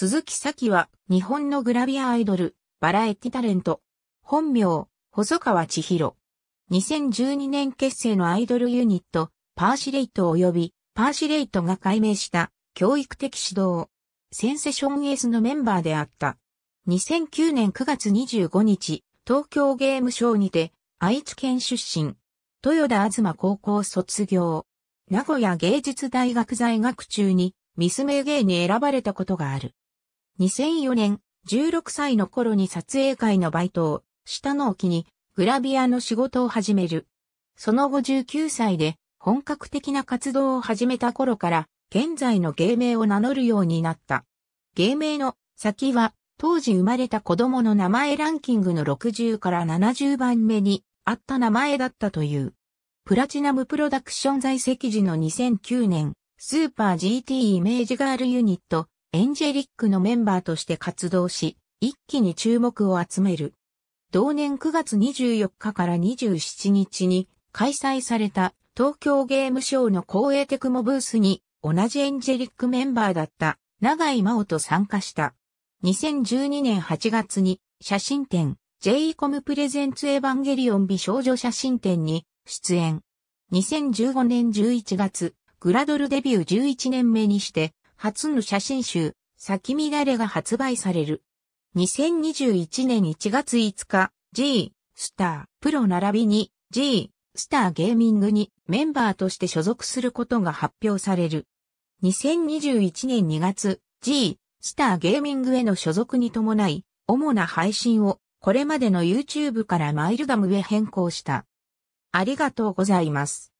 鈴木咲は、日本のグラビアアイドル、バラエティタレント。本名、細川千尋。2012年結成のアイドルユニット、パーシレイト及び、パーシレイトが改名した、教育的指導。センセションエースのメンバーであった。2009年9月25日、東京ゲームショーにて、愛知県出身。豊田東高校卒業。名古屋芸術大学在学中に、ミスメ芸に選ばれたことがある。2004年、16歳の頃に撮影会のバイトを、下の沖に、グラビアの仕事を始める。その後19歳で、本格的な活動を始めた頃から、現在の芸名を名乗るようになった。芸名の先は、当時生まれた子供の名前ランキングの60から70番目にあった名前だったという。プラチナムプロダクション在籍時の2009年、スーパー GT イメージガールユニット、エンジェリックのメンバーとして活動し、一気に注目を集める。同年9月24日から27日に開催された東京ゲームショーの公営テクモブースに同じエンジェリックメンバーだった長井真央と参加した。2012年8月に写真展 j コムプレゼンツエヴァンゲリオン美少女写真展に出演。2015年11月、グラドルデビュー11年目にして初の写真集、咲き乱れが発売される。2021年1月5日、G、スター、プロ並びに G、スターゲーミングにメンバーとして所属することが発表される。2021年2月、G、スターゲーミングへの所属に伴い、主な配信をこれまでの YouTube からマイルダムへ変更した。ありがとうございます。